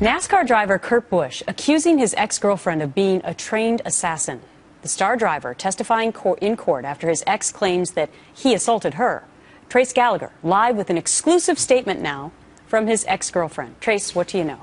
NASCAR driver Kurt Busch accusing his ex girlfriend of being a trained assassin. The star driver testifying in court after his ex claims that he assaulted her. Trace Gallagher live with an exclusive statement now from his ex girlfriend. Trace, what do you know?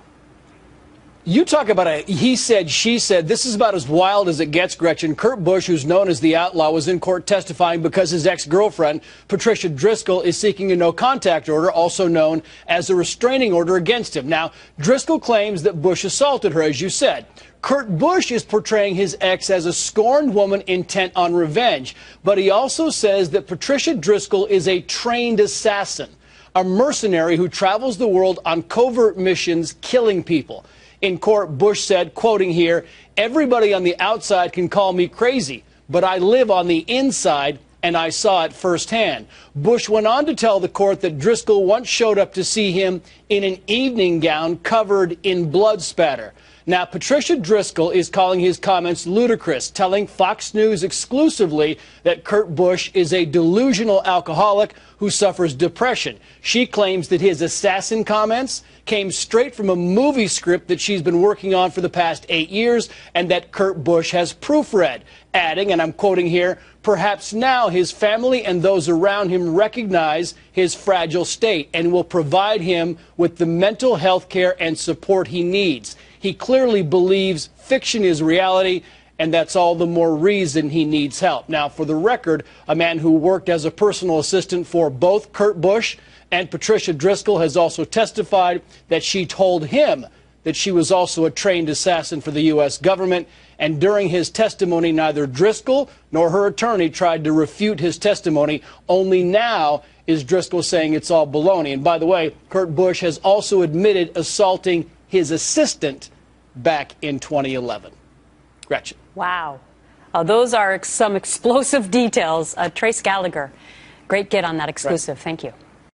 You talk about a he said, she said. This is about as wild as it gets, Gretchen. Kurt Bush, who's known as the outlaw, was in court testifying because his ex girlfriend, Patricia Driscoll, is seeking a no contact order, also known as a restraining order against him. Now, Driscoll claims that Bush assaulted her, as you said. Kurt Bush is portraying his ex as a scorned woman intent on revenge, but he also says that Patricia Driscoll is a trained assassin, a mercenary who travels the world on covert missions killing people. In court, Bush said, quoting here, everybody on the outside can call me crazy, but I live on the inside and I saw it firsthand. Bush went on to tell the court that Driscoll once showed up to see him in an evening gown covered in blood spatter. Now, Patricia Driscoll is calling his comments ludicrous, telling Fox News exclusively that Kurt Bush is a delusional alcoholic who suffers depression. She claims that his assassin comments came straight from a movie script that she's been working on for the past eight years and that Kurt Bush has proofread adding, and I'm quoting here, perhaps now his family and those around him recognize his fragile state and will provide him with the mental health care and support he needs. He clearly believes fiction is reality. And that's all the more reason he needs help. Now, for the record, a man who worked as a personal assistant for both Kurt Bush and Patricia Driscoll has also testified that she told him that she was also a trained assassin for the U.S. government. And during his testimony, neither Driscoll nor her attorney tried to refute his testimony. Only now is Driscoll saying it's all baloney. And by the way, Kurt Busch has also admitted assaulting his assistant back in 2011. Gretchen. Wow. Uh, those are some explosive details. Uh, Trace Gallagher, great get on that exclusive. Right. Thank you.